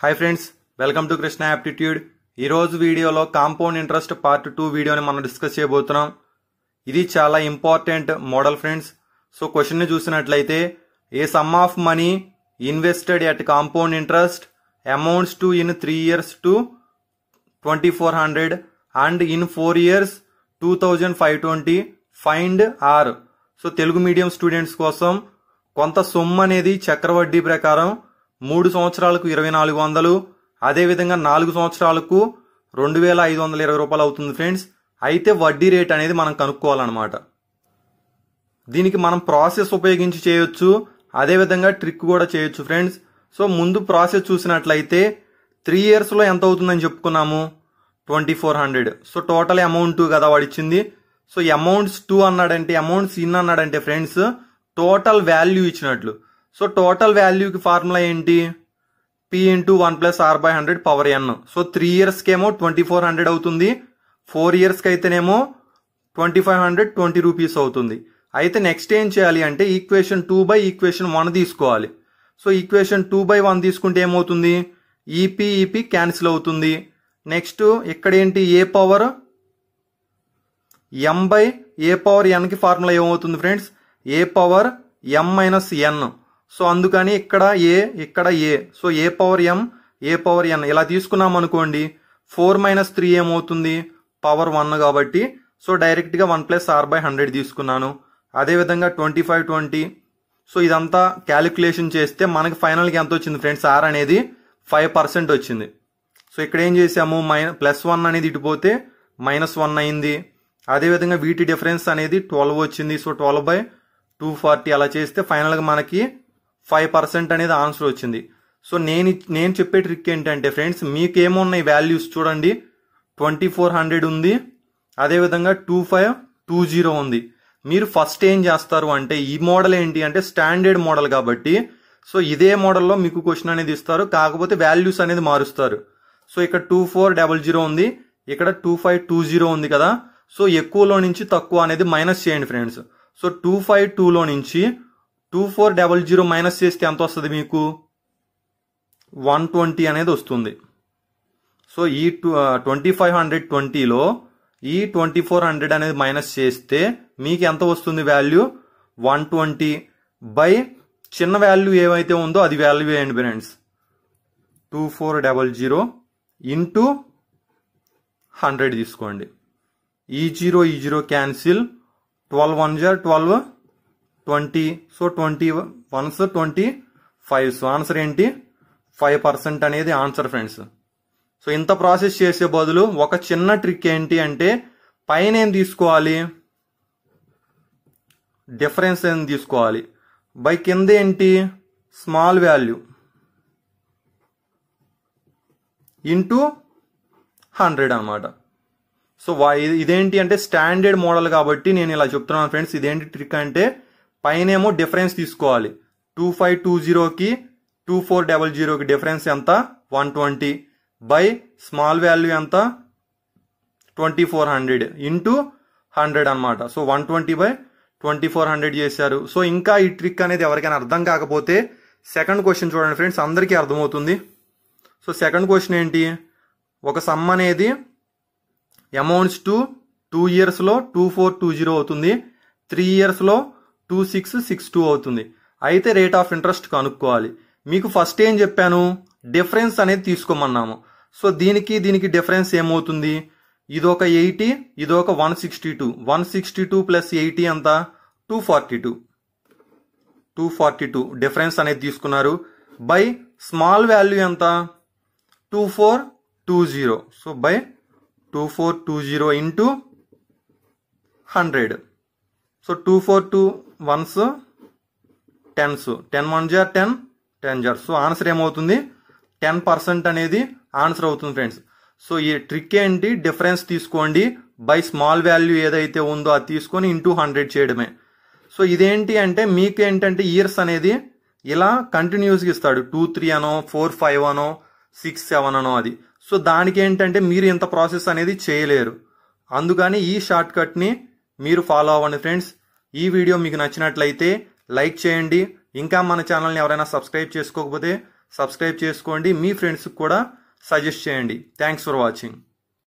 hi friends welcome to Krishna aptitude ఈరోజు వీడియోలో compound interest part two వీడియోని మనం డిస్కస్ చేయబోతున్నాం ఇది చాలా ఇంపార్టెంట్ మోడల్ ఫ్రెండ్స్ సో క్వశ్చన్ని చూసినట్లయితే a sum of money invested at compound interest amounts to in three years to twenty four hundred and in four years two thousand five twenty find R so Telugu medium students కోసం కొంత సొమ్ము అనేది చక్రవడ్డీ ప్రకారం మూడు సంవత్సరాలకు ఇరవై నాలుగు వందలు అదేవిధంగా నాలుగు సంవత్సరాలకు రెండు వేల ఐదు వందల ఇరవై రూపాయలు అవుతుంది ఫ్రెండ్స్ అయితే వడ్డీ రేట్ అనేది మనం కనుక్కోవాలన్నమాట దీనికి మనం ప్రాసెస్ ఉపయోగించి చేయొచ్చు అదేవిధంగా ట్రిక్ కూడా చేయొచ్చు ఫ్రెండ్స్ సో ముందు ప్రాసెస్ చూసినట్లయితే త్రీ ఇయర్స్లో ఎంత అవుతుందని చెప్పుకున్నాము twenty four hundred so total amount కదా వాడిచ్చింది సో అమౌంట్స్ టూ అన్నాడంటే అమౌంట్స్ ఇన్ అన్నాడంటే ఫ్రెండ్స్ టోటల్ వాల్యూ ఇచ్చినట్లు సో టోటల్ వాల్యూకి ఫార్ములా ఏంటి P into one plus R by hundred power N so three ఇయర్స్కి ఏమో ట్వంటీ ఫోర్ హండ్రెడ్ అవుతుంది ఫోర్ ఇయర్స్కి అయితేనేమో twenty five hundred twenty rupees అవుతుంది అయితే నెక్స్ట్ ఏం చేయాలి అంటే equation two by equation one తీసుకోవాలి so equation two by one తీసుకుంటే ఏమవుతుంది ఈపీ ఈపీ క్యాన్సిల్ అవుతుంది నెక్స్ట్ ఇక్కడ ఏంటి a power M by a power ఎన్కి ఫార్ములా ఏమవుతుంది friends a power M minus N so అందుకని ఇక్కడ ఏ ఇక్కడ a so a power M a power N ఇలా తీసుకున్నాం అనుకోండి ఫోర్ మైనస్ త్రీ ఏమవుతుంది పవర్ వన్ కాబట్టి సో డైరెక్ట్గా one plus R by hundred తీసుకున్నాను అదేవిధంగా ట్వంటీ ఫైవ్ ట్వంటీ సో ఇదంతా క్యాలిక్యులేషన్ చేస్తే మనకి ఫైనల్గా ఎంత వచ్చింది ఫ్రెండ్స్ ఆర్ అనేది ఫైవ్ పర్సెంట్ వచ్చింది సో ఇక్కడ ఏం చేసాము మైన ప్లస్ వన్ అనేది ఇటుపోతే మైనస్ వన్ అయింది అదేవిధంగా వీటి డిఫరెన్స్ అనేది ట్వెల్వ్ వచ్చింది so twelve by two forty అలా చేస్తే ఫైనల్గా మనకి ఫైవ్ పర్సెంట్ అనేది ఆన్సర్ వచ్చింది సో నేను నేను చెప్పే ట్రిక్ ఏంటంటే ఫ్రెండ్స్ మీకు ఏమున్నాయి వాల్యూస్ చూడండి ట్వంటీ ఫోర్ హండ్రెడ్ ఉంది అదేవిధంగా టూ ఫైవ్ టూ జీరో ఉంది మీరు ఫస్ట్ ఏం చేస్తారు అంటే ఈ మోడల్ ఏంటి అంటే స్టాండర్డ్ మోడల్ కాబట్టి సో ఇదే మోడల్లో మీకు క్వశ్చన్ అనేది ఇస్తారు కాకపోతే వాల్యూస్ అనేది మారుస్తారు సో ఇక్కడ టూ ఫోర్ డబల్ జీరో ఉంది ఇక్కడ టూ ఫైవ్ టూ జీరో ఉంది కదా సో ఎక్కువలో నుంచి తక్కువ అనేది మైనస్ చేయండి ఫ్రెండ్స్ సో టూ ఫైవ్ టూలో నుంచి two four double zero minus చేస్తే ఎంత వస్తుంది మీకు వన్ ట్వంటీ అనేది వస్తుంది సో ఈ ట్వంటీ ఫైవ్ హండ్రెడ్ ట్వంటీలో ఈ ట్వంటీ ఫోర్ హండ్రెడ్ అనేది మైనస్ చేస్తే మీకు ఎంత వస్తుంది వాల్యూ వన్ ట్వంటీ బై చిన్న వాల్యూ ఏమైతే ఉందో అది వాల్యూ వేయండి friends two four double zero into hundred తీసుకోండి ఈ జీరో ఈ జీరో క్యాన్సిల్ ట్వెల్వ్ వన్ జార్ twelve twenty so twenty ones twenty five so answer ఏంటి ఫైవ్ పర్సెంట్ అనేది ఆన్సర్ ఫ్రెండ్స్ సో ఇంత ప్రాసెస్ చేసే బదులు ఒక చిన్న ట్రిక్ ఏంటి అంటే పైన ఏం తీసుకోవాలి డిఫరెన్స్ ఏం తీసుకోవాలి బై కింద ఏంటి స్మాల్ వాల్యూ ఇంటూ హండ్రెడ్ అనమాట సో ఇదేంటి అంటే స్టాండర్డ్ మోడల్ కాబట్టి నేను ఇలా చెప్తున్నాను ఫ్రెండ్స్ ఇదేంటి ట్రిక్ అంటే పైనేమో డిఫరెన్స్ తీసుకోవాలి టూ ఫైవ్ టూ జీరోకి టూ ఫోర్ డబల్ జీరోకి డిఫరెన్స్ ఎంత one twenty by small value ఎంత twenty four hundred into hundred అనమాట so one twenty by twenty four hundred చేశారు సో ఇంకా ఈ ట్రిక్ అనేది ఎవరికైనా అర్థం కాకపోతే సెకండ్ క్వశ్చన్ చూడండి ఫ్రెండ్స్ అందరికీ అర్థమవుతుంది సో సెకండ్ క్వశ్చన్ ఏంటి ఒక సమ్ అనేది అమౌంట్స్ టు టూ ఇయర్స్లో టూ ఫోర్ టూ జీరో అవుతుంది త్రీ ఇయర్స్లో టూ సిక్స్ సిక్స్ టూ అవుతుంది అయితే రేట్ ఆఫ్ ఇంట్రెస్ట్ కనుక్కోవాలి మీకు ఫస్ట్ ఏం చెప్పాను డిఫరెన్స్ అనేది తీసుకోమన్నాము సో దీనికి దీనికి డిఫరెన్స్ ఏమవుతుంది ఇది ఒక ఎయిటీ ఇది ఒక one sixty two one sixty two plus eighty అంత two forty two two forty two difference అనేది తీసుకున్నారు బై స్మాల్ వాల్యూ ఎంత two four two zero so by two four two zero into hundred so two four two ones tens ten one జార్ ten ten జార్ so answer ఏమవుతుంది ten percent అనేది answer అవుతుంది friends so ఈ trick ఏంటి difference తీసుకోండి by small value ఏదైతే ఉందో అది తీసుకొని ఇంటూ హండ్రెడ్ చేయడమే సో ఇదేంటి అంటే మీకు ఏంటంటే ఇయర్స్ అనేది ఇలా కంటిన్యూస్గా ఇస్తాడు టూ త్రీ అనో ఫోర్ ఫైవ్ అనో సిక్స్ సెవెన్ అనో అది సో దానికి ఏంటంటే మీరు ఇంత ప్రాసెస్ అనేది చేయలేరు అందుకని ఈ షార్ట్ కట్ని మీరు ఫాలో అవ్వండి ఫ్రెండ్స్ ఈ వీడియో మీకు నచ్చినట్లయితే లైక్ చేయండి ఇంకా మన ఛానల్ని ఎవరైనా సబ్స్క్రైబ్ చేసుకోకపోతే సబ్స్క్రైబ్ చేసుకోండి మీ ఫ్రెండ్స్కి కూడా సజెస్ట్ చేయండి థ్యాంక్స్ ఫర్ వాచింగ్